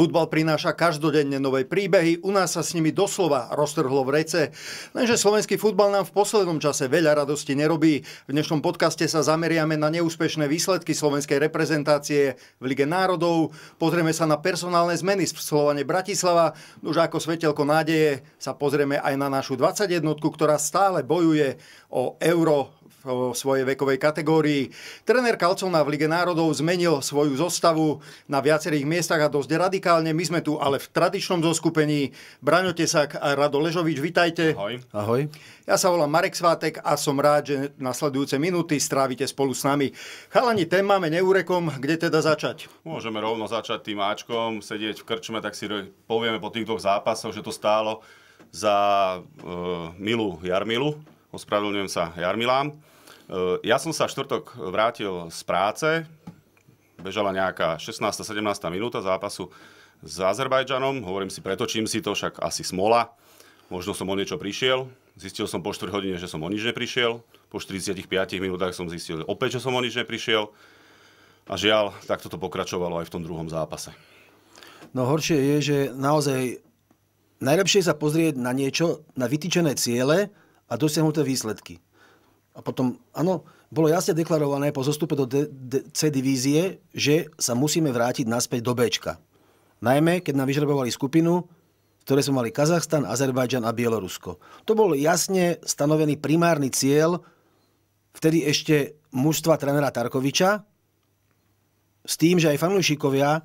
Futbal prináša každodenne nové príbehy, u nás sa s nimi doslova roztrhlo v rece. Lenže slovenský futbal nám v poslednom čase veľa radosti nerobí. V dnešnom podcaste sa zameriame na neúspešné výsledky slovenskej reprezentácie v Lige národov, pozrieme sa na personálne zmeny v Slovane Bratislava, už ako svetelko nádeje sa pozrieme aj na našu 21, ktorá stále bojuje o euro v svojej vekovej kategórii. Trenér Kalcona v Lige národov zmenil svoju zostavu na viacerých miestach a dosť radikálne. My sme tu ale v tradičnom zoskupení. Braňo Tesak a Rado Ležovič, vitajte. Ahoj. Ahoj. Ja sa volám Marek Svátek a som rád, že nasledujúce minúty strávite spolu s nami. Chalani, tém máme neúrekom, kde teda začať? Môžeme rovno začať tým Ačkom, sedieť v krčme, tak si povieme po tých dvoch zápasoch, že to stálo za e, Milu Jarmilu, ospravedlňujem sa Jarmilám. Eh, ja som sa štvrtok vrátil z práce, bežala nejaká 16. 17. minúta zápasu s Azerbajdžanom, hovorím si, pretočím si to, však asi smola. Možno som o niečo prišiel, zistil som po 4 hodine, že som o nič neprišiel, po 45 minútach som zistil opäť, že som o nič neprišiel a žiaľ, takto to pokračovalo aj v tom druhom zápase. No horšie je, že naozaj najlepšie sa pozrieť na niečo, na vytýčené ciele a dosiahnuté výsledky. A potom, áno, bolo jasne deklarované po zostupe do C divízie, že sa musíme vrátiť naspäť do B. Najmä, keď nám vyžrebovali skupinu, ktoré sme mali Kazachstan, Azerbajdžan a Bielorusko. To bol jasne stanovený primárny cieľ vtedy ešte mužstva trénera Tarkoviča, s tým, že aj fanúšikovia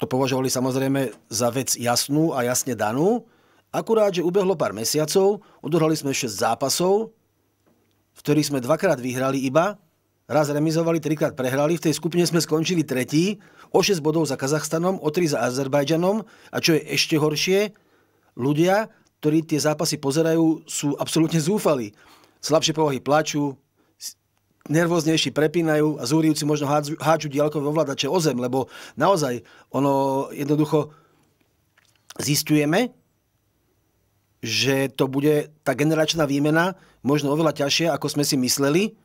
to považovali samozrejme za vec jasnú a jasne danú, akurát, že ubehlo pár mesiacov, odohrali sme 6 zápasov, v ktorých sme dvakrát vyhrali iba, raz remizovali, trikrát prehrali, v tej skupine sme skončili tretí, o 6 bodov za Kazachstanom, o 3 za Azerbajdžanom a čo je ešte horšie, ľudia, ktorí tie zápasy pozerajú, sú absolútne zúfali. Slabšie povahy plačú, nervóznejší prepínajú a zúrivci možno hádžu, hádžu ovládače o zem, lebo naozaj ono jednoducho zistujeme, že to bude tá generačná výmena, možno oveľa ťažšie, ako sme si mysleli.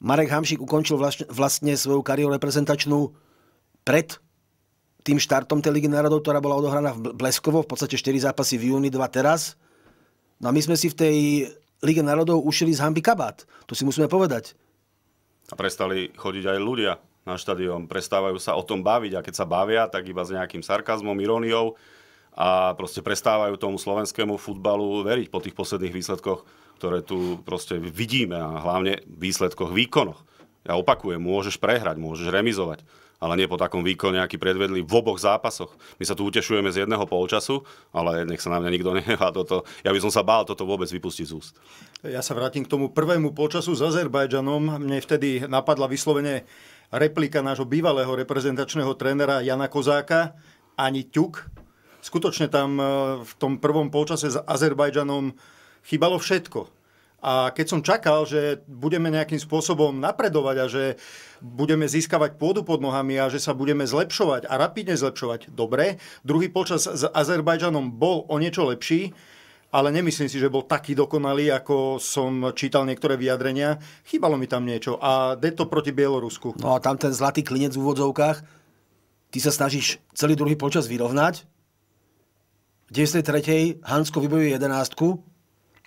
Marek Hamšík ukončil vlastne svoju kariéru reprezentačnú pred tým štartom tej Ligy národov, ktorá bola odohraná v Bleskovo, v podstate 4 zápasy v júni, 2 teraz. No a my sme si v tej Lige národov ušili z hamby kabát. To si musíme povedať. A prestali chodiť aj ľudia na štadión. Prestávajú sa o tom baviť a keď sa bavia, tak iba s nejakým sarkazmom, iróniou a proste prestávajú tomu slovenskému futbalu veriť po tých posledných výsledkoch ktoré tu proste vidíme a hlavne v výsledkoch, výkonoch. Ja opakujem, môžeš prehrať, môžeš remizovať, ale nie po takom výkone, aký predvedli v oboch zápasoch. My sa tu utešujeme z jedného polčasu, ale nech sa na mňa nikto nehnevá toto. Ja by som sa bál toto vôbec vypustiť z úst. Ja sa vrátim k tomu prvému polčasu s Azerbajdžanom. Mne vtedy napadla vyslovene replika nášho bývalého reprezentačného trénera Jana Kozáka, ani ťuk. Skutočne tam eh, v tom prvom polčase s Azerbajdžanom chýbalo všetko. A keď som čakal, že budeme nejakým spôsobom napredovať a že budeme získavať pôdu pod nohami a že sa budeme zlepšovať a rapidne zlepšovať, dobre. Druhý počas s Azerbajdžanom bol o niečo lepší, ale nemyslím si, že bol taký dokonalý, ako som čítal niektoré vyjadrenia. Chýbalo mi tam niečo. A to proti Bielorusku. No a tam ten zlatý klinec v úvodzovkách, ty sa snažíš celý druhý počas vyrovnať. V 93. Hansko vybojuje 11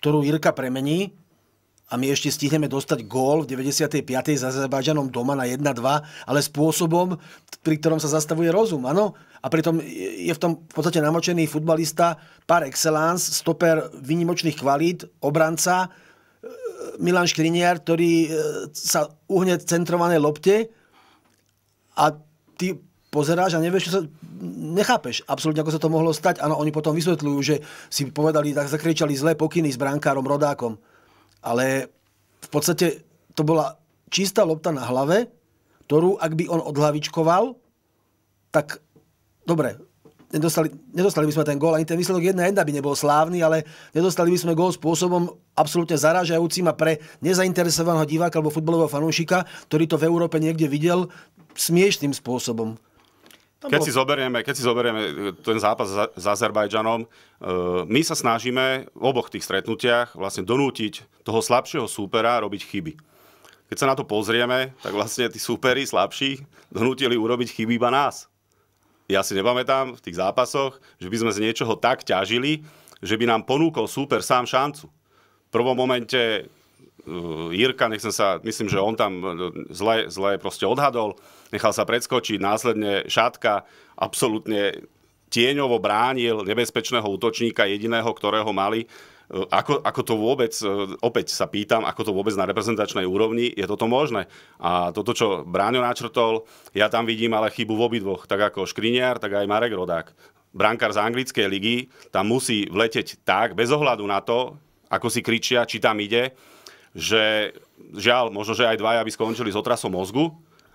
ktorú Jirka premení a my ešte stihneme dostať gól v 95. za Azerbajdžanom doma na 1-2, ale spôsobom, pri ktorom sa zastavuje rozum, áno? A pritom je v tom v podstate namočený futbalista par excellence, stoper vynimočných kvalít, obranca, e, Milan Škriniar, ktorý e, sa uhne centrované lopte a ty pozeráš a nevieš, čo sa... Nechápeš absolútne, ako sa to mohlo stať. Áno, oni potom vysvetľujú, že si povedali, tak zakričali zlé pokyny s brankárom, rodákom. Ale v podstate to bola čistá lopta na hlave, ktorú, ak by on odhlavičkoval, tak dobre, nedostali, nedostali by sme ten gól, ani ten výsledok 1-1 by nebol slávny, ale nedostali by sme gól spôsobom absolútne zaražajúcim a pre nezainteresovaného diváka alebo futbalového fanúšika, ktorý to v Európe niekde videl, smiešným spôsobom. Tam keď, si zoberieme, keď si zoberieme e, ten zápas s Azerbajdžanom, e, my sa snažíme v oboch tých stretnutiach vlastne donútiť toho slabšieho súpera robiť chyby. Keď sa na to pozrieme, tak vlastne tí súperi slabší donútili urobiť chyby iba nás. Ja si nepamätám v tých zápasoch, že by sme z niečoho tak ťažili, že by nám ponúkol súper sám šancu. V prvom momente e, Jirka, nechcem sa, myslím, že on tam zle, zle proste odhadol, nechal sa predskočiť, následne šatka absolútne tieňovo bránil nebezpečného útočníka, jediného, ktorého mali. E, ako, ako to vôbec, e, opäť sa pýtam, ako to vôbec na reprezentačnej úrovni je toto možné. A toto, čo Bráňo načrtol, ja tam vidím ale chybu v obidvoch, tak ako Škriniar, tak aj Marek Rodák. Brankár z anglickej ligy tam musí vleteť tak, bez ohľadu na to, ako si kričia, či tam ide, že žiaľ, možno, že aj dvaja by skončili s otrasom mozgu,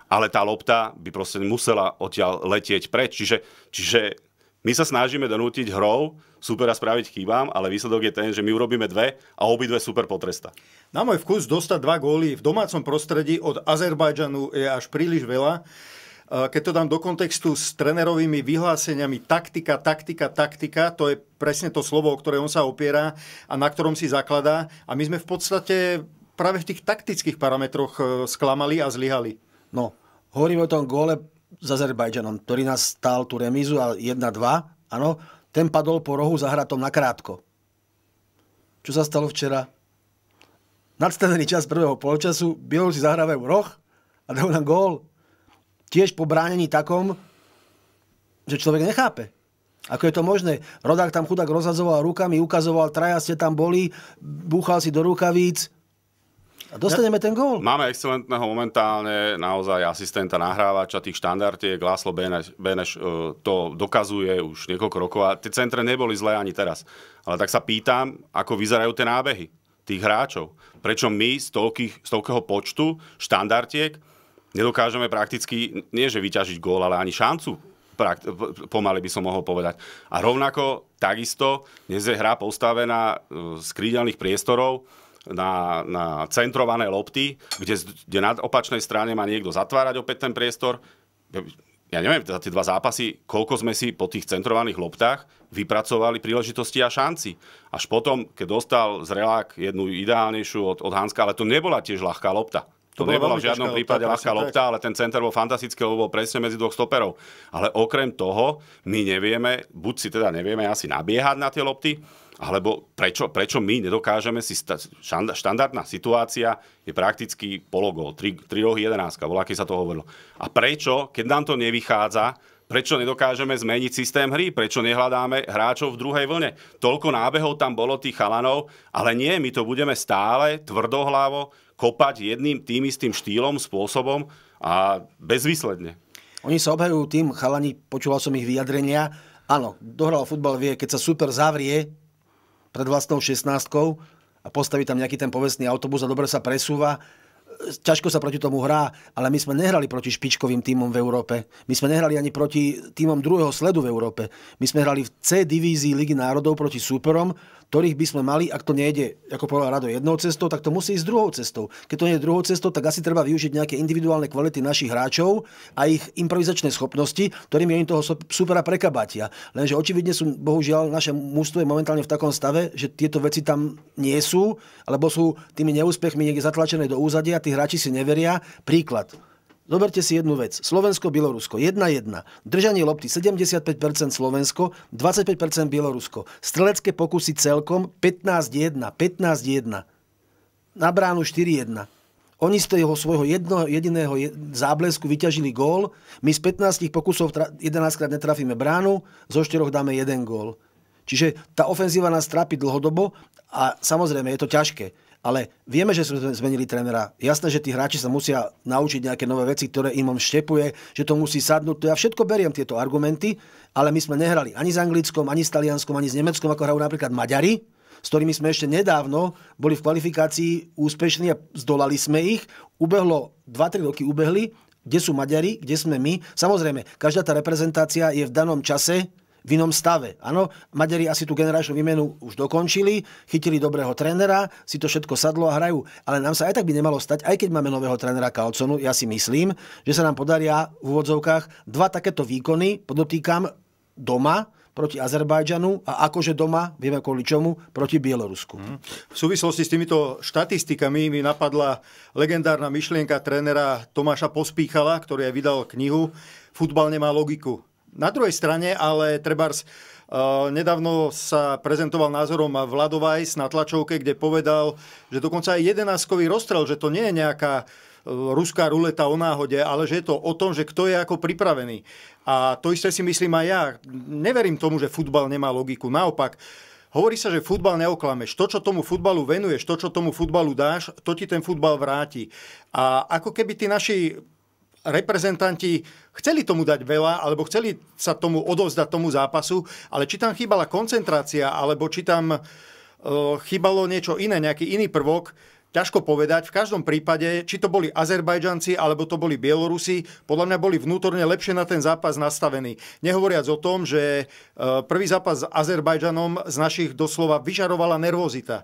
ale tá lopta by proste musela odtiaľ letieť preč. Čiže, čiže my sa snažíme donútiť hrou supera spraviť chýbam, ale výsledok je ten, že my urobíme dve a obidve super potresta. Na môj vkus dostať dva góly v domácom prostredí od Azerbajdžanu je až príliš veľa. E, keď to dám do kontextu s trenerovými vyhláseniami taktika, taktika, taktika, to je presne to slovo, o ktoré on sa opiera a na ktorom si zakladá. A my sme v podstate práve v tých taktických parametroch e, sklamali a zlyhali. No, hovoríme o tom góle s Azerbajdžanom, ktorý nás stál tú remízu a 1-2, áno, ten padol po rohu hratom na krátko. Čo sa stalo včera? Nadstavený čas prvého polčasu, Bielorusi zahrávajú roh a dajú nám gól. Tiež po bránení takom, že človek nechápe. Ako je to možné? Rodák tam chudák rozhazoval rukami, ukazoval, traja ste tam boli, búchal si do rukavíc, a dostaneme ten gól. Máme excelentného momentálne naozaj asistenta nahrávača tých štandardiek. Láslo Beneš, Beneš e, to dokazuje už niekoľko rokov a tie centre neboli zlé ani teraz. Ale tak sa pýtam, ako vyzerajú tie nábehy tých hráčov. Prečo my z, toľkých, z toľkého počtu štandardiek nedokážeme prakticky, nie že vyťažiť gól, ale ani šancu prakt, pomaly by som mohol povedať. A rovnako takisto dnes je hra postavená e, z krídelných priestorov, na, na centrované lopty, kde, kde na opačnej strane má niekto zatvárať opäť ten priestor. Ja neviem, za tie dva zápasy, koľko sme si po tých centrovaných loptách vypracovali príležitosti a šanci. Až potom, keď dostal Relák jednu ideálnejšiu od, od Hanska, ale to nebola tiež ľahká lopta. To, to nebola v žiadnom prípade ľahká lopta, ale ten center bol fantastický, lebo bol presne medzi dvoch stoperov. Ale okrem toho, my nevieme, buď si teda nevieme asi nabiehať na tie lopty, alebo prečo, prečo my nedokážeme si... Sta- štandardná situácia je prakticky pologol, 3 rohy 11, bola, keď sa to hovorilo. A prečo, keď nám to nevychádza, prečo nedokážeme zmeniť systém hry, prečo nehľadáme hráčov v druhej vlne. Toľko nábehov tam bolo tých chalanov, ale nie, my to budeme stále tvrdohlavo kopať jedným tým istým štýlom, spôsobom a bezvýsledne. Oni sa obhajujú tým, chalani, počúval som ich vyjadrenia, áno, dohral futbal vie, keď sa super zavrie, pred vlastnou 16 a postaví tam nejaký ten povestný autobus a dobre sa presúva ťažko sa proti tomu hrá, ale my sme nehrali proti špičkovým týmom v Európe. My sme nehrali ani proti týmom druhého sledu v Európe. My sme hrali v C divízii Ligy národov proti súperom, ktorých by sme mali, ak to nejde, ako povedal Rado, jednou cestou, tak to musí ísť druhou cestou. Keď to nie je druhou cestou, tak asi treba využiť nejaké individuálne kvality našich hráčov a ich improvizačné schopnosti, ktorými oni toho supera prekabatia. Lenže očividne sú, bohužiaľ, naše mústvo je momentálne v takom stave, že tieto veci tam nie sú, alebo sú tými neúspechmi niekde zatlačené do úzadia, tí hráči si neveria. Príklad. Zoberte si jednu vec. Slovensko-Bielorusko 1-1. Držanie lopty 75% Slovensko, 25% Bielorusko. Strelecké pokusy celkom 15-1. 15-1. Na bránu 4-1. Oni z toho svojho jedno, jediného záblesku vyťažili gól. My z 15 pokusov 11 krát netrafíme bránu, zo 4 dáme jeden gól. Čiže tá ofenzíva nás trápi dlhodobo a samozrejme je to ťažké ale vieme, že sme zmenili trénera. Jasné, že tí hráči sa musia naučiť nejaké nové veci, ktoré im on štepuje, že to musí sadnúť. To ja všetko beriem tieto argumenty, ale my sme nehrali ani s anglickom, ani s talianskom, ani s nemeckom, ako hrajú napríklad Maďari, s ktorými sme ešte nedávno boli v kvalifikácii úspešní a zdolali sme ich. Ubehlo 2-3 roky, ubehli, kde sú Maďari, kde sme my. Samozrejme, každá tá reprezentácia je v danom čase v inom stave. Áno, Maďari asi tú generačnú výmenu už dokončili, chytili dobrého trénera, si to všetko sadlo a hrajú. Ale nám sa aj tak by nemalo stať, aj keď máme nového trénera Kalconu, ja si myslím, že sa nám podaria v úvodzovkách dva takéto výkony, podotýkam, doma, proti Azerbajdžanu a akože doma, vieme kvôli čomu, proti Bielorusku. Mhm. V súvislosti s týmito štatistikami mi napadla legendárna myšlienka trénera Tomáša Pospíchala, ktorý aj vydal knihu Futbal nemá logiku. Na druhej strane, ale trebárs, e, Nedávno sa prezentoval názorom Vladovajs na tlačovke, kde povedal, že dokonca aj jedenáskový rozstrel, že to nie je nejaká e, ruská ruleta o náhode, ale že je to o tom, že kto je ako pripravený. A to isté si myslím aj ja. Neverím tomu, že futbal nemá logiku. Naopak, Hovorí sa, že futbal neoklameš. To, čo tomu futbalu venuješ, to, čo tomu futbalu dáš, to ti ten futbal vráti. A ako keby tí naši reprezentanti chceli tomu dať veľa, alebo chceli sa tomu odovzdať tomu zápasu, ale či tam chýbala koncentrácia, alebo či tam e, chýbalo niečo iné, nejaký iný prvok, ťažko povedať. V každom prípade, či to boli Azerbajdžanci alebo to boli Bielorusi, podľa mňa boli vnútorne lepšie na ten zápas nastavení. Nehovoriac o tom, že e, prvý zápas s Azerbajdžanom z našich doslova vyžarovala nervozita.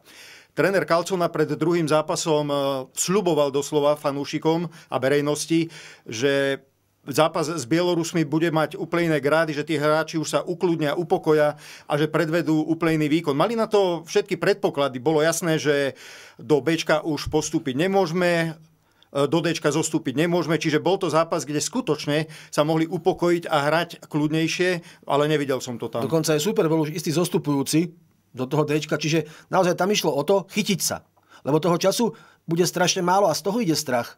Tréner Kalcona pred druhým zápasom e, sluboval doslova fanúšikom a verejnosti, že zápas s Bielorusmi bude mať úplne iné grády, že tí hráči už sa ukludnia, upokoja a že predvedú úplne výkon. Mali na to všetky predpoklady. Bolo jasné, že do Bčka už postúpiť nemôžeme, e, do Dčka zostúpiť nemôžeme, čiže bol to zápas, kde skutočne sa mohli upokojiť a hrať kľudnejšie, ale nevidel som to tam. Dokonca aj super, bol už istý zostupujúci, do toho D. Čiže naozaj tam išlo o to chytiť sa. Lebo toho času bude strašne málo a z toho ide strach.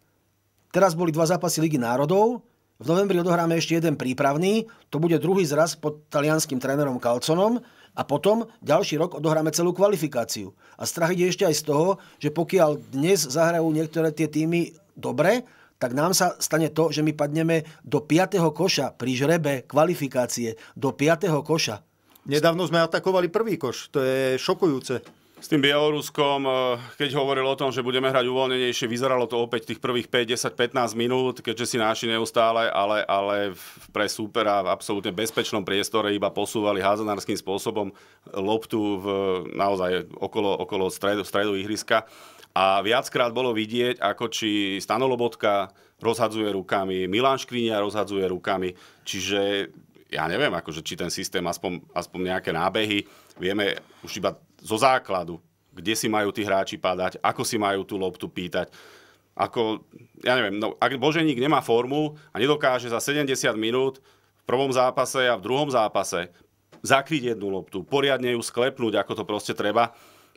Teraz boli dva zápasy Ligy národov, v novembri odohráme ešte jeden prípravný, to bude druhý zraz pod talianským trénerom Calconom a potom ďalší rok odohráme celú kvalifikáciu. A strach ide ešte aj z toho, že pokiaľ dnes zahrajú niektoré tie týmy dobre, tak nám sa stane to, že my padneme do 5. koša pri žrebe kvalifikácie, do 5. koša. Nedávno sme atakovali prvý koš, to je šokujúce. S tým Bieloruskom, eh, keď hovoril o tom, že budeme hrať uvoľnenejšie, vyzeralo to opäť tých prvých 5, 10, 15 minút, keďže si náši neustále, ale, ale pre súpera v absolútne bezpečnom priestore iba posúvali házanárským spôsobom loptu v, naozaj okolo, okolo stredu, stredu ihriska. A viackrát bolo vidieť, ako či Stanolobotka rozhadzuje rukami, Milan Škrinia rozhadzuje rukami. Čiže ja neviem, akože či ten systém aspoň, aspoň nejaké nábehy, vieme už iba zo základu, kde si majú tí hráči padať, ako si majú tú loptu pýtať. Ako, ja neviem, no, ak Boženík nemá formu a nedokáže za 70 minút v prvom zápase a v druhom zápase zakryť jednu loptu, poriadne ju sklepnúť, ako to proste treba,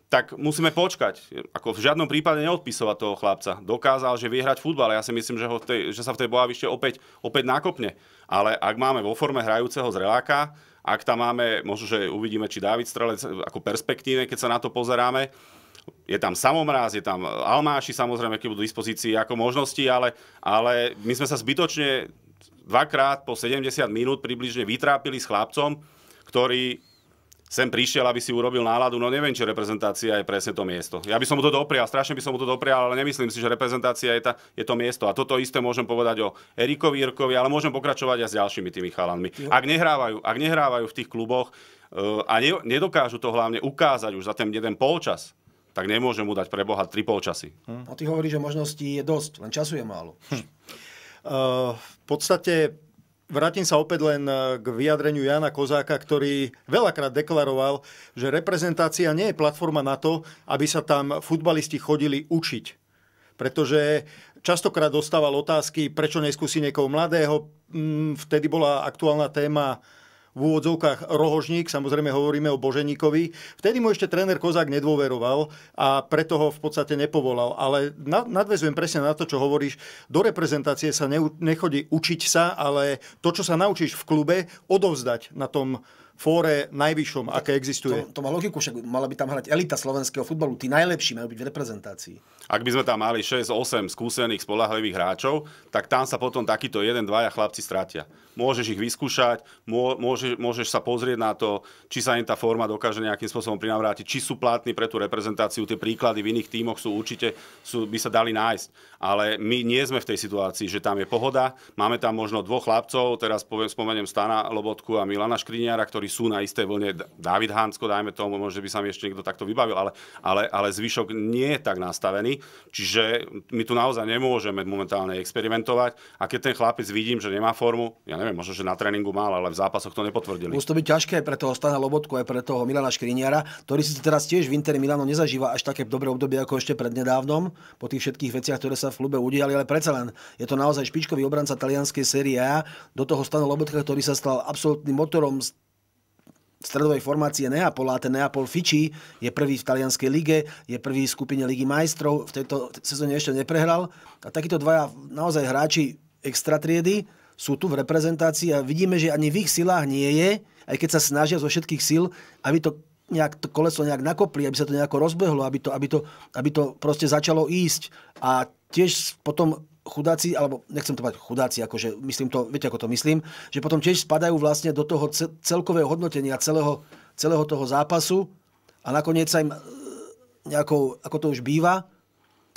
tak musíme počkať. Ako v žiadnom prípade neodpisovať toho chlapca. Dokázal, že vyhrať futbal. Ja si myslím, že, ho tej, že sa v tej Blavište opäť, opäť nakopne. Ale ak máme vo forme hrajúceho zreláka, ak tam máme, možno, že uvidíme, či Dávid Strelec eh, ako perspektívne, keď sa na to pozeráme, je tam samomráz, je tam Almáši samozrejme, keď budú v dispozícii ako možnosti, ale, ale my sme sa zbytočne dvakrát po 70 minút približne vytrápili s chlapcom, ktorý sem prišiel, aby si urobil náladu, no neviem, či reprezentácia je presne to miesto. Ja by som mu to doprial, strašne by som mu to doprial, ale nemyslím si, že reprezentácia je, tá, je to miesto. A toto isté môžem povedať o Erikovi Irkovi, ale môžem pokračovať aj s ďalšími tými chalanmi. Ak nehrávajú, ak nehrávajú v tých kluboch eh, a ne, nedokážu to hlavne ukázať už za ten jeden polčas, tak nemôžem mu dať preboha tri polčasy. Hm. A no, ty hovoríš, že možností je dosť, len času je málo. Hm. Uh, v podstate Vrátim sa opäť len e, k vyjadreniu Jana Kozáka, ktorý veľakrát deklaroval, že reprezentácia nie je platforma na to, aby sa tam futbalisti chodili učiť. Pretože častokrát dostával otázky, prečo neskúsi niekoho mladého. Mm, vtedy bola aktuálna téma v úvodzovkách rohožník, samozrejme hovoríme o Boženíkovi. Vtedy mu ešte tréner Kozák nedôveroval a preto ho v podstate nepovolal. Ale nadvezujem presne na to, čo hovoríš. Do reprezentácie sa nechodí učiť sa, ale to, čo sa naučíš v klube, odovzdať na tom fóre najvyššom, aké existuje. To, to má logiku, však mala by tam hrať elita slovenského futbalu, tí najlepší majú byť v reprezentácii. Ak by sme tam mali 6-8 skúsených spolahlivých hráčov, tak tam sa potom takýto jeden, dvaja chlapci stratia. Môžeš ich vyskúšať, môže, môžeš sa pozrieť na to, či sa im tá forma dokáže nejakým spôsobom prinavrátiť, či sú platní pre tú reprezentáciu. Tie príklady v iných tímoch sú určite, sú, by sa dali nájsť. Ale my nie sme v tej situácii, že tam je pohoda. Máme tam možno dvoch chlapcov, teraz poviem, spomeniem Stana Lobotku a Milana Škriniara, ktorí ktorí sú na istej vlne, David Hansko, dajme tomu, možno by sa mi ešte niekto takto vybavil, ale, ale, ale zvyšok nie je tak nastavený, čiže my tu naozaj nemôžeme momentálne experimentovať a keď ten chlapec vidím, že nemá formu, ja neviem, možno, že na tréningu mal, ale v zápasoch to nepotvrdili. Musí to byť ťažké aj pre toho Stana Lobotku, aj pre toho Milana Škriniara, ktorý si teraz tiež v Interi Milano nezažíva až také dobré obdobie ako ešte prednedávnom, po tých všetkých veciach, ktoré sa v klube udiali, ale predsa len je to naozaj špičkový obranca talianskej série A, do toho Stana Lobotka, ktorý sa stal absolútnym motorom stredovej formácie Neapola a ten Neapol fičí, je prvý v talianskej lige, je prvý v skupine ligy majstrov, v tejto sezóne ešte neprehral a takíto dvaja naozaj hráči extra triedy sú tu v reprezentácii a vidíme, že ani v ich silách nie je, aj keď sa snažia zo všetkých síl, aby to nejak to koleso nejak nakopli, aby sa to nejako rozbehlo, aby to, aby to, aby to proste začalo ísť. A tiež potom chudáci, alebo nechcem to mať chudáci, akože myslím to, viete, ako to myslím, že potom tiež spadajú vlastne do toho celkového hodnotenia celého, celého toho zápasu a nakoniec sa im e, nejakou, ako to už býva,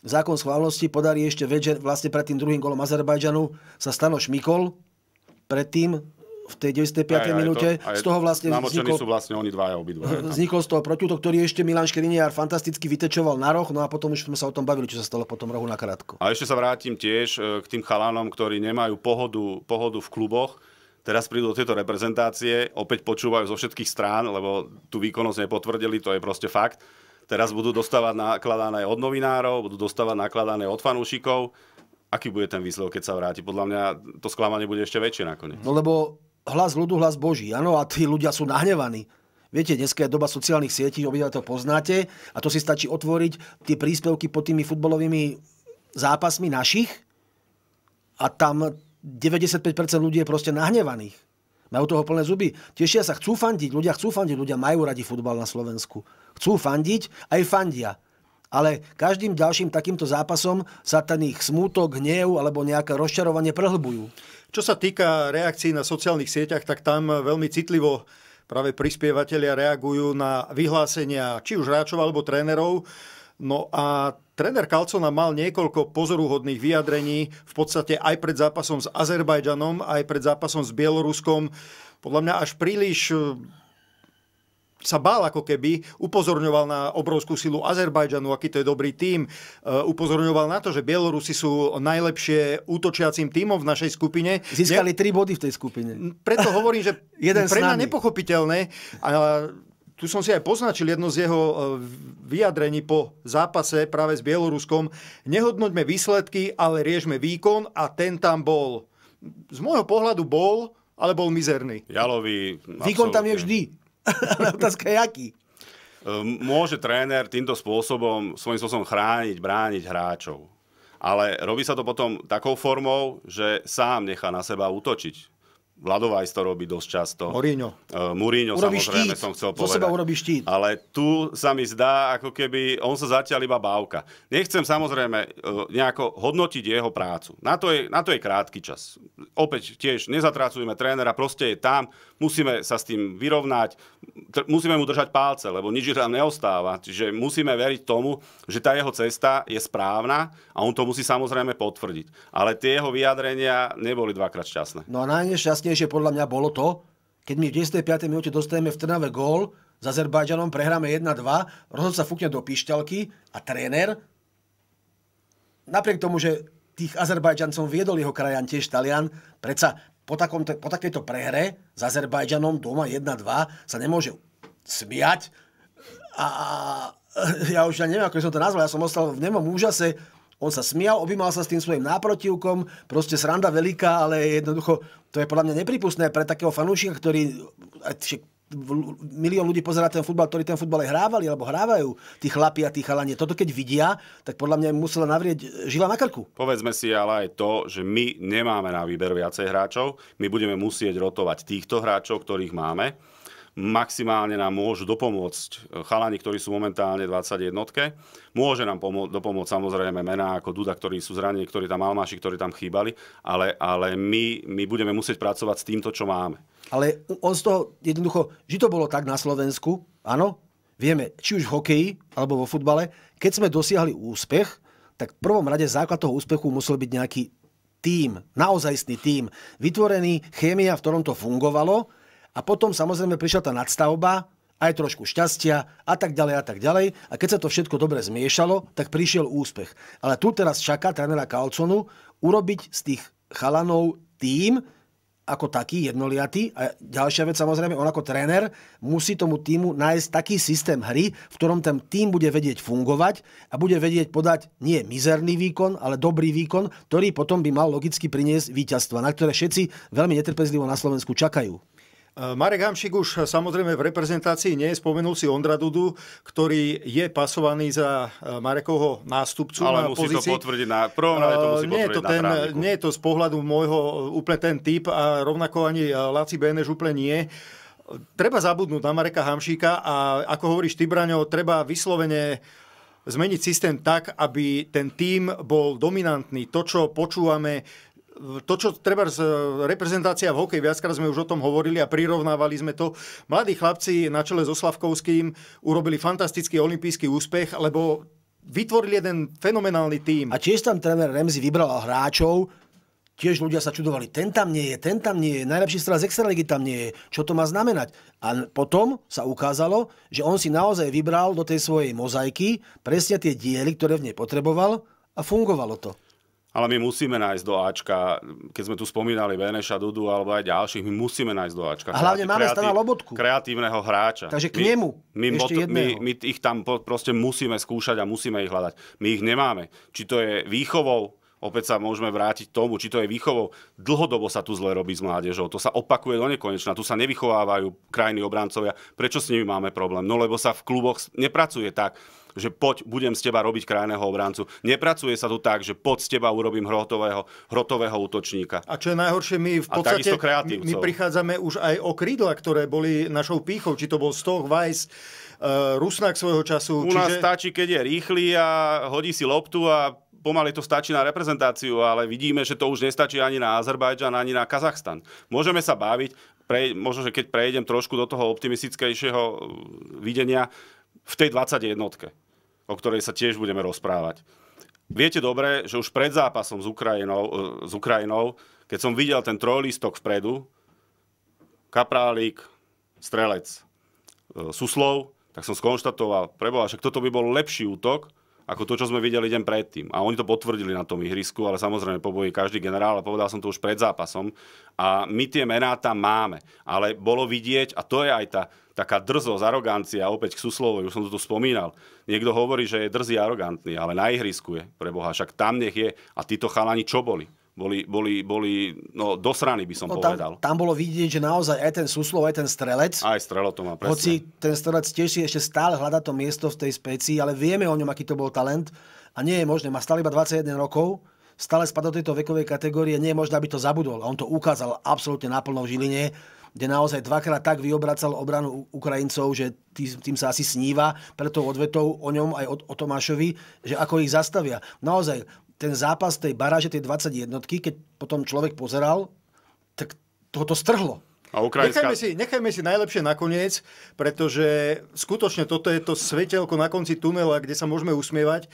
zákon schválnosti podarí ešte večer vlastne pred tým druhým golom Azerbajdžanu sa Šmikol pred predtým v tej 95. Aj, aj, minúte. Aj, z toho vlastne vznikol, sú vlastne oni dvaja obidva. Vznikol z toho protiútok, ktorý ešte Milan Škriniar fantasticky vytečoval na roh, no a potom už sme sa o tom bavili, čo sa stalo po tom rohu na krátko. A ešte sa vrátim tiež e, k tým chalánom, ktorí nemajú pohodu, pohodu v kluboch. Teraz prídu do tejto reprezentácie, opäť počúvajú zo všetkých strán, lebo tú výkonnosť nepotvrdili, to je proste fakt. Teraz budú dostávať nakladané od novinárov, budú dostávať nakladané od fanúšikov aký bude ten výsledok, keď sa vráti. Podľa mňa to sklamanie bude ešte väčšie nakoniec. No lebo hlas ľudu, hlas Boží. Áno, a tí ľudia sú nahnevaní. Viete, dneska je doba sociálnych sietí, obidva to poznáte a to si stačí otvoriť tie príspevky pod tými futbalovými zápasmi našich a tam 95% ľudí je proste nahnevaných. Majú toho plné zuby. Tešia sa, chcú fandiť. Ľudia chcú fandiť. Ľudia majú radi futbal na Slovensku. Chcú fandiť, aj fandia. Ale každým ďalším takýmto zápasom sa ten ich smútok, hnev alebo nejaké rozčarovanie prehlbujú. Čo sa týka reakcií na sociálnych sieťach, tak tam veľmi citlivo práve prispievateľia reagujú na vyhlásenia či už hráčov alebo trénerov. No a tréner Kalcona mal niekoľko pozoruhodných vyjadrení v podstate aj pred zápasom s Azerbajdžanom, aj pred zápasom s Bieloruskom. Podľa mňa až príliš sa bál ako keby, upozorňoval na obrovskú silu Azerbajdžanu, aký to je dobrý tím, e, upozorňoval na to, že Bielorusi sú najlepšie útočiacím tímom v našej skupine. Získali tri body v tej skupine. Preto hovorím, že Jeden pre mňa nepochopiteľné. A tu som si aj poznačil jedno z jeho e, vyjadrení po zápase práve s Bieloruskom. Nehodnoďme výsledky, ale riešme výkon a ten tam bol. Z môjho pohľadu bol, ale bol mizerný. Jalový. Výkon absolútne. tam je vždy. Ale otázka je aký. Ehm, môže tréner týmto spôsobom, svojím spôsobom chrániť, brániť hráčov. Ale robí sa to potom takou formou, že sám nechá na seba útočiť. Vladovajs to robí dosť často. Mourinho. Ehm, Mourinho urobí samozrejme štít. som chcel povedať. seba urobí štít. Ale tu sa mi zdá, ako keby on sa zatiaľ iba bávka. Nechcem samozrejme ehm, nejako hodnotiť jeho prácu. Na to, je, na to je krátky čas. Opäť tiež nezatrácujeme trénera, proste je tam, musíme sa s tým vyrovnať, tr- musíme mu držať palce, lebo nič nám neostáva. Čiže musíme veriť tomu, že tá jeho cesta je správna a on to musí samozrejme potvrdiť. Ale tie jeho vyjadrenia neboli dvakrát šťastné. No a najnešťastnejšie podľa mňa bolo to, keď my v 95. minúte dostaneme v Trnave gól, s Azerbajďanom prehráme 1-2, rozhod sa fúkne do pišťalky a tréner, napriek tomu, že tých Azerbajďancov viedol jeho krajan tiež Talian, predsa po, takom, po takejto prehre s Azerbajdžanom doma 1-2 sa nemôže smiať a, a ja už ja neviem, ako som to nazval, ja som ostal v nemom úžase, on sa smial, objímal sa s tým svojim náprotivkom, proste sranda veľká, ale jednoducho to je podľa mňa nepripustné pre takého fanúšika, ktorý milión ľudí pozerá ten futbal, ktorí ten futbal aj hrávali, alebo hrávajú, tí chlapi a tí chalanie. Toto keď vidia, tak podľa mňa musela navrieť e, žila na krku. Povedzme si ale aj to, že my nemáme na výber viacej hráčov, my budeme musieť rotovať týchto hráčov, ktorých máme maximálne nám môžu dopomôcť chalani, ktorí sú momentálne 21. Môže nám pomo- dopomôcť samozrejme mená ako Duda, ktorí sú zranení, ktorí tam Almáši, ktorí tam chýbali, ale, ale my, my budeme musieť pracovať s týmto, čo máme. Ale on z toho jednoducho, že to bolo tak na Slovensku, áno, vieme, či už v hokeji alebo vo futbale, keď sme dosiahli úspech, tak v prvom rade základ toho úspechu musel byť nejaký tým, naozajstný tým, vytvorený, chémia, v ktorom to fungovalo a potom samozrejme prišla tá nadstavba, aj trošku šťastia a tak ďalej a tak ďalej. A keď sa to všetko dobre zmiešalo, tak prišiel úspech. Ale tu teraz čaká trénera Kalconu urobiť z tých chalanov tým, ako taký, jednoliatý. A ďalšia vec samozrejme, on ako tréner musí tomu týmu nájsť taký systém hry, v ktorom ten tým bude vedieť fungovať a bude vedieť podať nie mizerný výkon, ale dobrý výkon, ktorý potom by mal logicky priniesť víťazstva, na ktoré všetci veľmi netrpezlivo na Slovensku čakajú. Eh, Marek Hamšik už eh, samozrejme v reprezentácii nie je, spomenul si Ondra Dudu, ktorý je pasovaný za eh, Marekovho nástupcu Ale na musí pozícii. to potvrdiť na prvom rade to musí nie je to ten, Nie je to z pohľadu môjho úplne ten typ a rovnako ani Laci Benež úplne nie. Treba zabudnúť na Mareka Hamšíka a ako hovoríš ty, Braňo, treba vyslovene zmeniť systém tak, aby ten tým bol dominantný. To, čo počúvame, to, čo treba z e, reprezentácia v hokeji, viackrát sme už o tom hovorili a prirovnávali sme to. Mladí chlapci na čele so Slavkovským urobili fantastický olimpijský úspech, lebo vytvorili jeden fenomenálny tím. A tiež tam tréner Remzi vybral hráčov, tiež ľudia sa čudovali, ten tam nie je, ten tam nie je, najlepší z Extraligy tam nie je, čo to má znamenať. A potom sa ukázalo, že on si naozaj vybral do tej svojej mozaiky presne tie diely, ktoré v nej potreboval a fungovalo to. Ale my musíme nájsť do Ačka, keď sme tu spomínali Veneša, Dudu alebo aj ďalších, my musíme nájsť do Ačka. A hlavne kreatív, máme stále lobotku. Kreatívneho hráča. Takže k my, nemu. My, ešte bot, my, my ich tam proste musíme skúšať a musíme ich hľadať. My ich nemáme. Či to je výchovou, opäť sa môžeme vrátiť tomu, či to je výchovou. Dlhodobo sa tu zle robí s mládežou. To sa opakuje do nekonečna. Tu sa nevychovávajú krajní obrancovia. Prečo s nimi máme problém? No lebo sa v kluboch nepracuje tak že poď, budem z teba robiť krajného obrancu. Nepracuje sa tu tak, že poď z teba urobím hrotového, hrotového útočníka. A čo je najhoršie, my v podstate my prichádzame už aj o krídla, ktoré boli našou pýchou, či to bol Stoch, Weiss, eh, Rusnak svojho času. U nás čiže... stačí, keď je rýchly a hodí si loptu a pomaly to stačí na reprezentáciu, ale vidíme, že to už nestačí ani na Azerbajdžan, ani na Kazachstan. Môžeme sa baviť, prej, možno, že keď prejdem trošku do toho optimistickejšieho eh, videnia, v tej 21 o ktorej sa tiež budeme rozprávať. Viete dobre, že už pred zápasom s Ukrajinou, e, s Ukrajinou keď som videl ten trojlistok vpredu, kaprálik, strelec, e, suslov, tak som skonštatoval, preboha, že toto by bol lepší útok, ako to, čo sme videli deň predtým. A oni to potvrdili na tom ihrisku, ale samozrejme boji každý generál a povedal som to už pred zápasom. A my tie mená tam máme, ale bolo vidieť, a to je aj tá, taká drzosť, arogancia, opäť k Suslovovi, už som to tu spomínal. Niekto hovorí, že je drzý, arogantný, ale na ihrisku je, pre Boha, však tam nech je. A títo chalani čo boli? boli, boli, boli no, dosraní, by som no, tam, povedal. Tam bolo vidieť, že naozaj aj ten suslov, aj ten strelec. Aj strelo to má, presne. Hoci ten strelec tiež si ešte stále hľadá to miesto v tej specii, ale vieme o ňom, aký to bol talent. A nie je možné, má stále iba 21 rokov, stále spadá do tejto vekovej kategórie, nie je možné, aby to zabudol. A on to ukázal absolútne naplno v Žiline kde naozaj dvakrát tak vyobracal obranu Ukrajincov, že tým, tým sa asi sníva, preto odvetou o ňom aj o, o Tomášovi, že ako ich zastavia. Naozaj, ten zápas tej baráže, tej 21 keď potom človek pozeral, tak toho to strhlo. A Ukrajinská... nechajme, si, nechajme si najlepšie nakoniec, pretože skutočne toto je to svetelko na konci tunela, kde sa môžeme usmievať.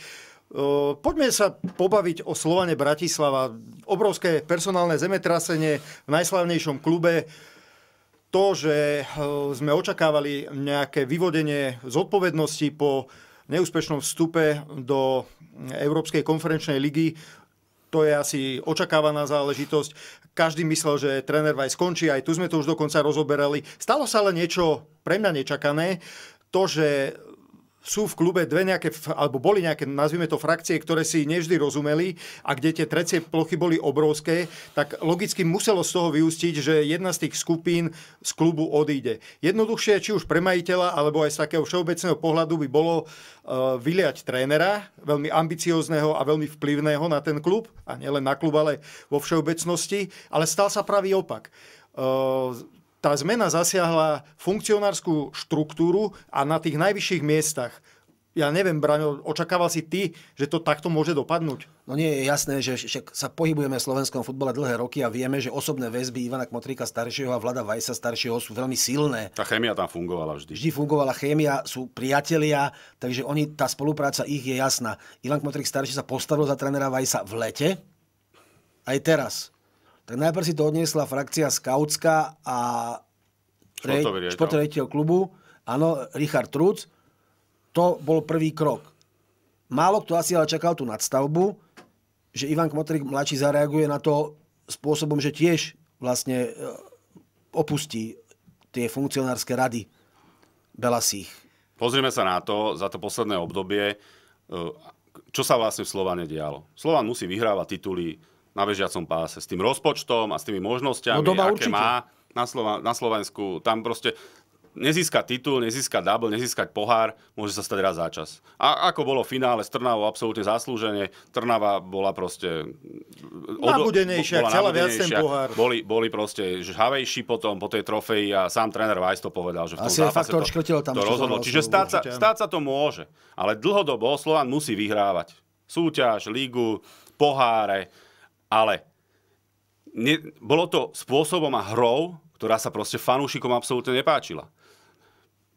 Poďme sa pobaviť o Slovane Bratislava. Obrovské personálne zemetrasenie v najslavnejšom klube. To, že sme očakávali nejaké vyvodenie zodpovednosti po neúspešnom vstupe do Európskej konferenčnej ligy to je asi očakávaná záležitosť. Každý myslel, že tréner Vaj skončí, aj tu sme to už dokonca rozoberali. Stalo sa ale niečo pre mňa nečakané. To, že sú v klube dve nejaké, alebo boli nejaké, nazvime to, frakcie, ktoré si nevždy rozumeli a kde tie trecie plochy boli obrovské, tak logicky muselo z toho vyústiť, že jedna z tých skupín z klubu odíde. Jednoduchšie, či už pre majiteľa, alebo aj z takého všeobecného pohľadu by bolo e, vyliať trénera, veľmi ambiciozného a veľmi vplyvného na ten klub, a nielen na klub, ale vo všeobecnosti, ale stal sa pravý opak e, tá zmena zasiahla funkcionárskú štruktúru a na tých najvyšších miestach. Ja neviem, Braňo, očakával si ty, že to takto môže dopadnúť? No nie, je jasné, že však sa pohybujeme v slovenskom futbale dlhé roky a vieme, že osobné väzby Ivana Kmotríka staršieho a Vlada Vajsa staršieho sú veľmi silné. Tá chémia tam fungovala vždy. Vždy fungovala chémia, sú priatelia, takže oni, tá spolupráca ich je jasná. Ivan Kmotrík starší sa postavil za trénera Vajsa v lete, aj teraz tak najprv si to odniesla frakcia Skautska a športový klubu, áno, Richard Truc. To bol prvý krok. Málo kto asi ale čakal tú nadstavbu, že Ivan Kmotrik mladší zareaguje na to spôsobom, že tiež vlastne e, opustí tie funkcionárske rady Belasích. Pozrieme sa na to za to posledné obdobie, e, čo sa vlastne v Slovane dialo. Slovan musí vyhrávať tituly na bežiacom páse s tým rozpočtom a s tými možnosťami, no aké určite. má na, Slova- na Slovensku. Tam proste nezískať titul, nezískať double, nezískať pohár, môže sa stať raz za čas. A ako bolo v finále s Trnavou absolútne zaslúženie, Trnava bola proste... Nabudenejšia, bola chcela viac ten pohár. Boli, boli proste žhavejší potom po tej trofeji a sám tréner Vajs to povedal, že v tom Asi faktor to, tam, to rozhodlo. Čiže stáť sa, stáť sa to môže, ale dlhodobo Slovan musí vyhrávať. Súťaž, lígu, poháre, ale ne, bolo to spôsobom a hrou, ktorá sa proste fanúšikom absolútne nepáčila.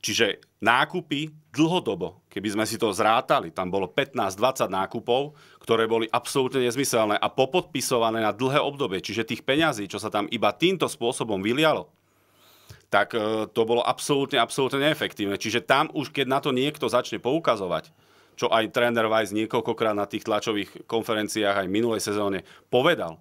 Čiže nákupy dlhodobo, keby sme si to zrátali, tam bolo 15-20 nákupov, ktoré boli absolútne nezmyselné a popodpisované na dlhé obdobie. Čiže tých peňazí, čo sa tam iba týmto spôsobom vylialo, tak e, to bolo absolútne, absolútne neefektívne. Čiže tam už, keď na to niekto začne poukazovať, čo aj tréner Weiss niekoľkokrát na tých tlačových konferenciách aj minulej sezóne povedal.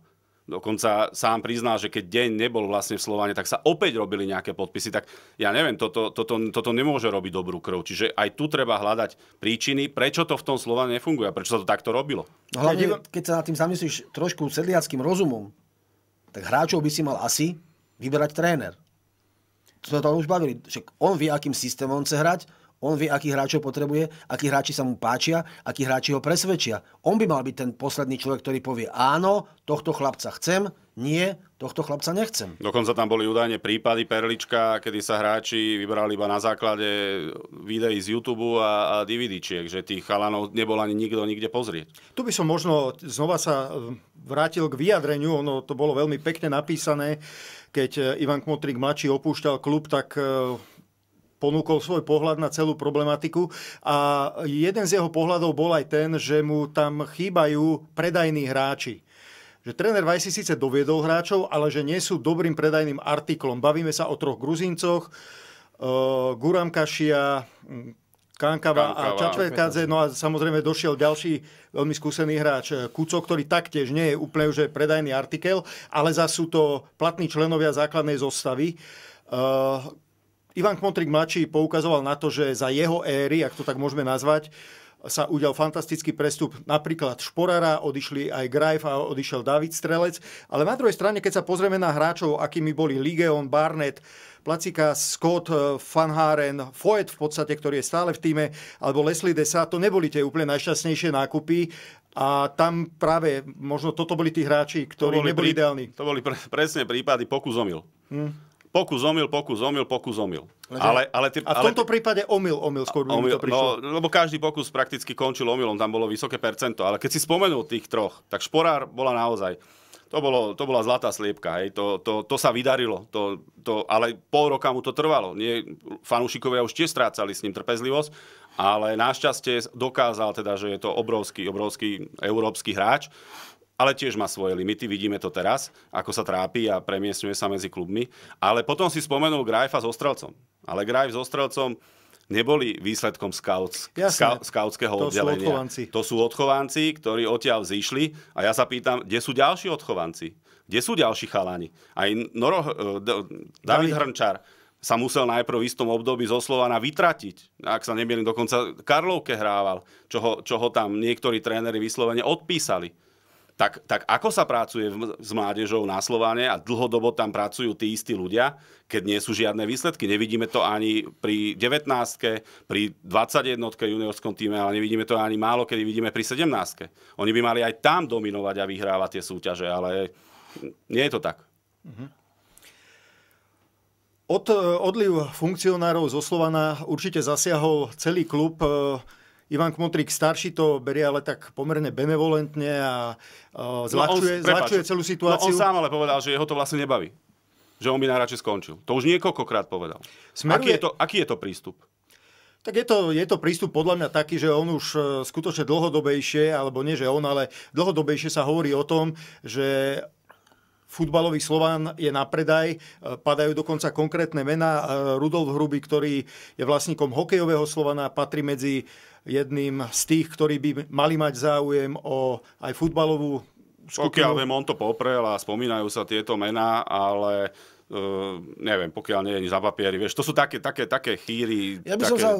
Dokonca sám priznal, že keď deň nebol vlastne v Slovane, tak sa opäť robili nejaké podpisy. Tak ja neviem, toto, toto, toto nemôže robiť dobrú krv. Čiže aj tu treba hľadať príčiny, prečo to v tom Slovane nefunguje a prečo sa to takto robilo. No hlavne, keď sa nad tým zamyslíš trošku sedliackým rozumom, tak hráčov by si mal asi vyberať tréner. To sme tam už bavili. Že on vie, akým systémom chce hrať, on vie, akých hráčov potrebuje, akí hráči sa mu páčia, akí hráči ho presvedčia. On by mal byť ten posledný človek, ktorý povie áno, tohto chlapca chcem, nie, tohto chlapca nechcem. Dokonca tam boli údajne prípady Perlička, kedy sa hráči vybrali iba na základe videí z YouTube a, a DVD-čiek, že tých chalanov nebol ani nikto nikde pozrieť. Tu by som možno znova sa ehm, vrátil k vyjadreniu, ono to bolo veľmi pekne napísané, keď ehm, Ivan Kmotrik mladší opúšťal klub, tak ehm, ponúkol svoj pohľad na celú problematiku a jeden z jeho pohľadov bol aj ten, že mu tam chýbajú predajní hráči že tréner Vajsi síce doviedol hráčov, ale že nie sú dobrým predajným artiklom. Bavíme sa o troch Gruzíncoch, uh, e, Guram Kašia, Kankava, Kankava a Čačvekadze, No a samozrejme došiel ďalší veľmi skúsený hráč e, Kuco, ktorý taktiež nie je úplne už predajný artikel, ale za sú to platní členovia základnej zostavy. Uh, Ivan Kmotrik mladší poukazoval na to, že za jeho éry, ak to tak môžeme nazvať, sa udial fantastický prestup napríklad Šporara, odišli aj Grajf a odišiel David Strelec. Ale na druhej strane, keď sa pozrieme na hráčov, akými boli Ligeon, Barnett, Placika, Scott, Van Haren, Foyt v podstate, ktorý je stále v týme, alebo Leslie Desa, to neboli tie úplne najšťastnejšie nákupy. A tam práve možno toto boli tí hráči, ktorí to boli neboli pri, ideálni. To boli pre, presne prípady pokusomil. Hmm pokus omyl, pokus omyl, pokus omyl. ale, ale ty, a v tomto ale, prípade omyl, omyl skôr by omyl, to no, prišlo. No, lebo každý pokus prakticky končil omylom, tam bolo vysoké percento. Ale keď si spomenul tých troch, tak Šporár bola naozaj... To, bolo, to bola zlatá sliepka, hej. To, to, to sa vydarilo, to, to, ale pol roka mu to trvalo. Nie, fanúšikovia už tiež strácali s ním trpezlivosť, ale našťastie dokázal teda, že je to obrovský, obrovský európsky hráč ale tiež má svoje limity, vidíme to teraz, ako sa trápi a premiesňuje sa medzi klubmi. Ale potom si spomenul Grajfa s Ostrelcom. Ale Grajf s Ostrelcom neboli výsledkom skautského Jasne, to oddelenia. Sú odchovanci. To sú odchovanci, ktorí odtiaľ zišli a ja sa pýtam, kde sú ďalší odchovanci? Kde sú ďalší chalani? Aj Noro, e, David Hrnčar sa musel najprv v istom období zo Slovana vytratiť. Ak sa nemielim, dokonca Karlovke hrával, čo ho, čo ho tam niektorí tréneri vyslovene odpísali tak, tak ako sa pracuje v, s mládežou na Slovane a dlhodobo tam pracujú tí istí ľudia, keď nie sú žiadne výsledky. Nevidíme to ani pri 19 pri 21 juniorskom týme, ale nevidíme to ani málo, kedy vidíme pri 17 Oni by mali aj tam dominovať a vyhrávať tie súťaže, ale nie je to tak. Mhm. Od, odliv funkcionárov zo Slovana určite zasiahol celý klub. E, Ivan Kmotrik starší to berie ale tak pomerne benevolentne a uh, zľahčuje, no on, zľahčuje celú situáciu. No on sám ale povedal, že jeho to vlastne nebaví. Že on by najradšej skončil. To už niekoľkokrát povedal. Smeruje... Aký, je to, aký je to prístup? Tak je to, je to prístup podľa mňa taký, že on už e, skutočne dlhodobejšie, alebo nie že on, ale dlhodobejšie sa hovorí o tom, že futbalový Slovan je na predaj, e, padajú dokonca konkrétne mená. E, Rudolf Hruby, ktorý je vlastníkom hokejového Slovana, patrí medzi jedným z tých, ktorí by mali mať záujem o aj futbalovú skupinu. Pokiaľ viem, on to poprel a spomínajú sa tieto mená, ale Uh, neviem, pokiaľ nie je za papiery, vieš, to sú také, také, také chýry. Ja by také... som sa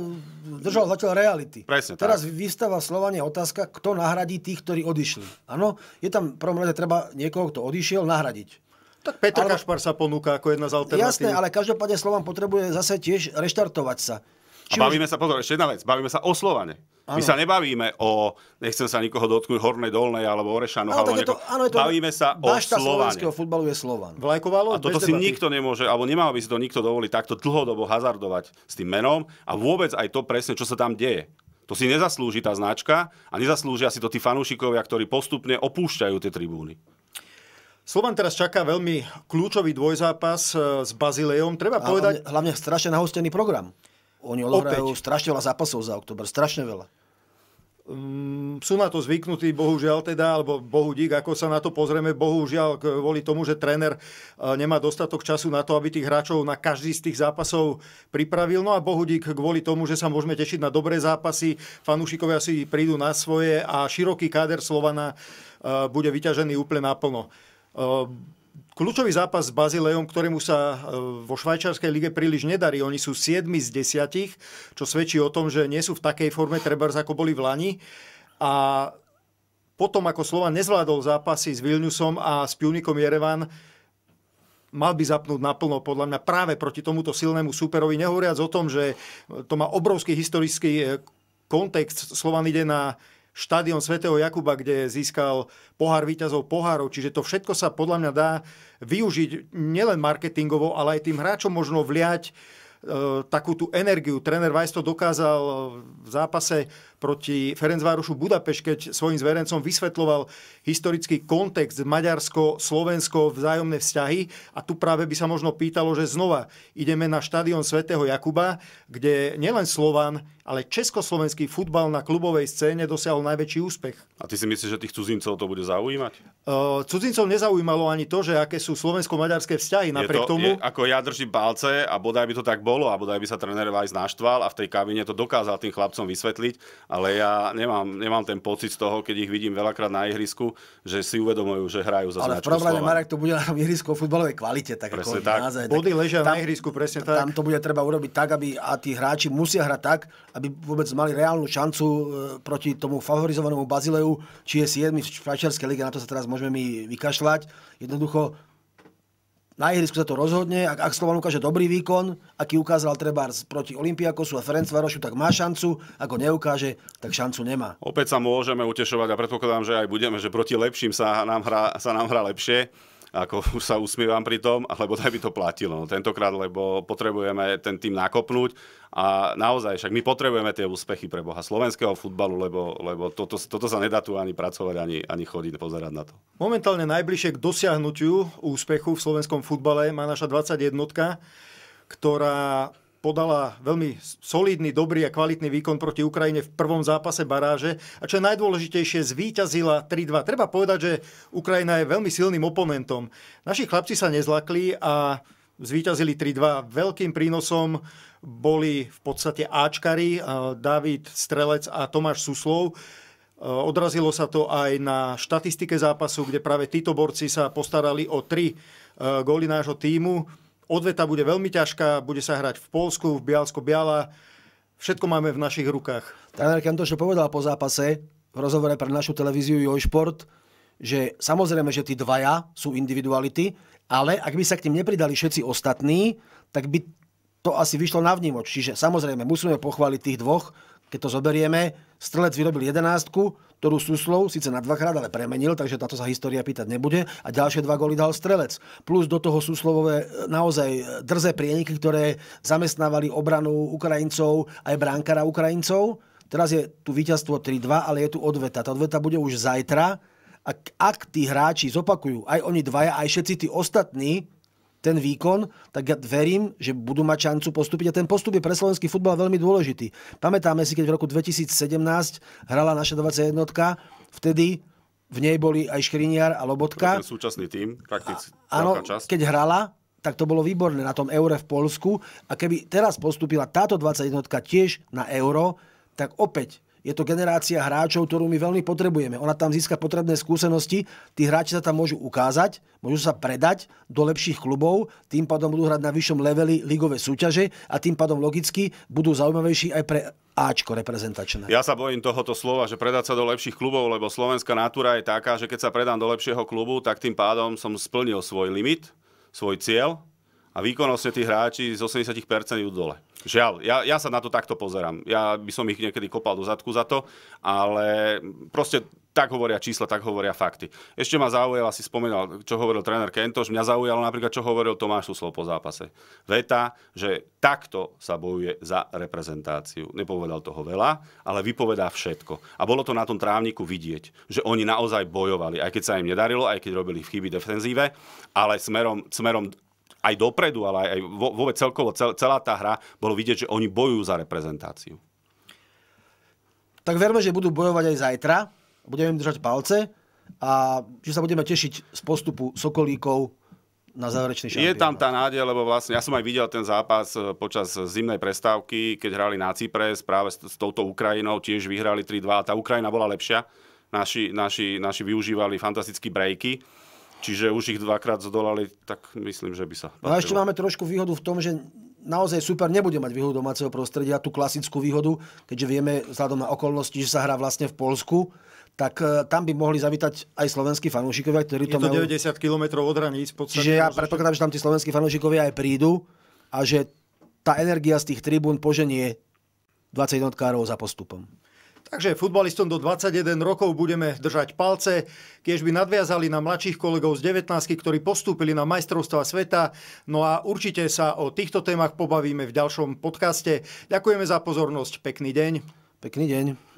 držal zatiaľ reality. Presne Teraz tak. vystáva Slovanie otázka, kto nahradí tých, ktorí odišli. Áno, je tam prvom rade treba niekoho, kto odišiel, nahradiť. Tak Petr ale... Kašpar sa ponúka ako jedna z alternatív. Jasné, ale každopádne Slovan potrebuje zase tiež reštartovať sa. Či a bavíme už... sa, pozor, ešte jedna vec, bavíme sa o Slovane. Ano. My sa nebavíme o, nechcem sa nikoho dotknúť, Hornej, Dolnej alebo Orešanoch. Áno, alebo to, to, bavíme sa o Slovane. slovenského futbalu je Slovan. Vlajkovalo, a toto si debaty. nikto nemôže, alebo nemal by si to nikto dovoliť takto dlhodobo hazardovať s tým menom a vôbec aj to presne, čo sa tam deje. To si nezaslúži tá značka a nezaslúžia si to tí fanúšikovia, ktorí postupne opúšťajú tie tribúny. Slovan teraz čaká veľmi kľúčový dvojzápas eh, s Bazileom. Treba povedať... Hlavne, hlavne strašne nahostený program. Oni odohrajú strašne veľa zápasov za október, strašne veľa. Um, sú na to zvyknutí, bohužiaľ teda, alebo bohu dík, ako sa na to pozrieme, bohužiaľ kvôli tomu, že tréner e, nemá dostatok času na to, aby tých hráčov na každý z tých zápasov pripravil. No a bohu dík kvôli tomu, že sa môžeme tešiť na dobré zápasy, fanúšikovia si prídu na svoje a široký káder Slovana e, bude vyťažený úplne naplno. E, kľúčový zápas s Bazilejom, ktorému sa e, vo švajčiarskej lige príliš nedarí. Oni sú 7 z 10, čo svedčí o tom, že nie sú v takej forme trebárs, ako boli v Lani. A potom, ako slova nezvládol zápasy s Vilniusom a s Pionikom Jerevan, mal by zapnúť naplno, podľa mňa, práve proti tomuto silnému superovi. Nehovoriac o tom, že to má obrovský historický e, kontext. Slovan ide na štadión svätého Jakuba, kde získal pohár výťazov pohárov. Čiže to všetko sa podľa mňa dá využiť nielen marketingovo, ale aj tým hráčom možno vliať e, takú tú energiu. Tréner Vajs to dokázal v zápase proti Ferencvárušu Budapešť, keď svojim zverencom vysvetloval historický kontext Maďarsko-Slovensko vzájomné vzťahy. A tu práve by sa možno pýtalo, že znova ideme na štadión svätého Jakuba, kde nielen Slovan, ale československý futbal na klubovej scéne dosiahol najväčší úspech. A ty si myslíš, že tých cudzincov to bude zaujímať? Uh, cudzincov nezaujímalo ani to, že aké sú slovensko-maďarské vzťahy. Napriek je to, tomu... Je, ako ja držím palce a bodaj by to tak bolo a bodaj by sa tréner Vajs naštval a v tej kabine to dokázal tým chlapcom vysvetliť ale ja nemám, nemám ten pocit z toho, keď ich vidím veľakrát na ihrisku, že si uvedomujú, že hrajú za ale značku Ale v Marek, to bude na ihrisku o futbalovej kvalite. Tak presne ako tak. Naozaj, Body ležia tam, na ihrisku, presne tak. Tam to bude treba urobiť tak, aby a tí hráči musia hrať tak, aby vôbec mali reálnu šancu e, proti tomu favorizovanému Bazileu, či je 7 v Švajčiarskej lige, na to sa teraz môžeme my vykašľať. Jednoducho na ihrisku sa to rozhodne. Ak, ak Slovan ukáže dobrý výkon, aký ukázal treba proti Olympiakosu a Varošu, tak má šancu. Ako neukáže, tak šancu nemá. Opäť sa môžeme utešovať a predpokladám, že aj budeme, že proti lepším sa nám hrá, sa nám hrá lepšie ako už sa usmievam pri tom, alebo daj by to platilo. No, tentokrát, lebo potrebujeme ten tým nakopnúť. A naozaj, však my potrebujeme tie úspechy pre Boha slovenského futbalu, lebo, lebo toto, toto sa nedá tu ani pracovať, ani, ani chodiť pozerať na to. Momentálne najbližšie k dosiahnutiu úspechu v slovenskom futbale má naša 21 ktorá podala veľmi solidný, dobrý a kvalitný výkon proti Ukrajine v prvom zápase baráže a čo je najdôležitejšie, zvíťazila 3-2. Treba povedať, že Ukrajina je veľmi silným oponentom. Naši chlapci sa nezlakli a Zvíťazili 3-2. Veľkým prínosom boli v podstate Ačkari, eh, David Strelec a Tomáš Suslov. Eh, odrazilo sa to aj na štatistike zápasu, kde práve títo borci sa postarali o tri eh, góly nášho týmu. Odveta bude veľmi ťažká, bude sa hrať v Polsku, v Bialsko-Biala. Všetko máme v našich rukách. Tréner Kantoš povedal po zápase v rozhovore pre našu televíziu Joj Šport, že samozrejme, že tí dvaja sú individuality, ale ak by sa k tým nepridali všetci ostatní, tak by to asi vyšlo na vnímoč. Čiže samozrejme, musíme pochváliť tých dvoch, keď to zoberieme. Strelec vyrobil jedenástku, ktorú Suslov síce na dvakrát, ale premenil, takže táto sa história pýtať nebude. A ďalšie dva góly dal Strelec. Plus do toho Suslovové e, naozaj e, drzé prieniky, ktoré zamestnávali obranu Ukrajincov, aj bránkara Ukrajincov. Teraz je tu víťazstvo 3-2, ale je tu odveta. Tá odveta bude už zajtra ak, ak tí hráči zopakujú, aj oni dvaja, aj všetci tí ostatní, ten výkon, tak ja verím, že budú mať šancu postúpiť. A ten postup je pre slovenský futbal veľmi dôležitý. Pamätáme si, keď v roku 2017 hrala naša 21 vtedy v nej boli aj Škriniar a Lobotka. Ten súčasný tým, prakticky. Áno, keď hrala, tak to bolo výborné na tom eure v Polsku. A keby teraz postúpila táto 21 tiež na euro, tak opäť je to generácia hráčov, ktorú my veľmi potrebujeme. Ona tam získa potrebné skúsenosti, tí hráči sa tam môžu ukázať, môžu sa predať do lepších klubov, tým pádom budú hrať na vyššom leveli ligové súťaže a tým pádom logicky budú zaujímavejší aj pre Ačko reprezentačné. Ja sa bojím tohoto slova, že predať sa do lepších klubov, lebo slovenská natúra je taká, že keď sa predám do lepšieho klubu, tak tým pádom som splnil svoj limit, svoj cieľ a výkonnostne tí hráči z 80% idú dole. Žiaľ, ja, ja sa na to takto pozerám. Ja by som ich niekedy kopal do zadku za to, ale proste tak hovoria čísla, tak hovoria fakty. Ešte ma zaujal, asi spomínal, čo hovoril tréner Kentoš, mňa zaujalo napríklad, čo hovoril Tomáš Suslov po zápase. Veta, že takto sa bojuje za reprezentáciu. Nepovedal toho veľa, ale vypovedá všetko. A bolo to na tom trávniku vidieť, že oni naozaj bojovali, aj keď sa im nedarilo, aj keď robili v chyby defenzíve, ale smerom, smerom aj dopredu, ale aj vôbec celkovo, cel, celá tá hra, bolo vidieť, že oni bojujú za reprezentáciu. Tak verme, že budú bojovať aj zajtra. Budeme im držať palce a že sa budeme tešiť z postupu Sokolíkov na záverečný šampionát. Je tam tá nádej, lebo vlastne ja som aj videl ten zápas eh, počas zimnej prestávky, keď hrali na Cypres práve s, s touto Ukrajinou, tiež vyhrali 3-2 a tá Ukrajina bola lepšia. Naši, naši, naši využívali fantastické brejky Čiže už ich dvakrát zdolali, tak myslím, že by sa... Patrilo. No a ešte máme trošku výhodu v tom, že naozaj super nebude mať výhodu domáceho prostredia, tú klasickú výhodu, keďže vieme vzhľadom na okolnosti, že sa hrá vlastne v Polsku, tak e, tam by mohli zavítať aj slovenskí fanúšikovia, ktorí to, to majú... km od hraníc. Čiže ja predpokladám, že tam tí slovenskí fanúšikovia aj prídu a že tá energia z tých tribún poženie 21 károv za postupom. Takže futbalistom do 21 rokov budeme držať palce, keď by nadviazali na mladších kolegov z 19, ktorí postúpili na majstrovstva sveta. No a určite sa o týchto témach pobavíme v ďalšom podcaste. Ďakujeme za pozornosť. Pekný deň. Pekný deň.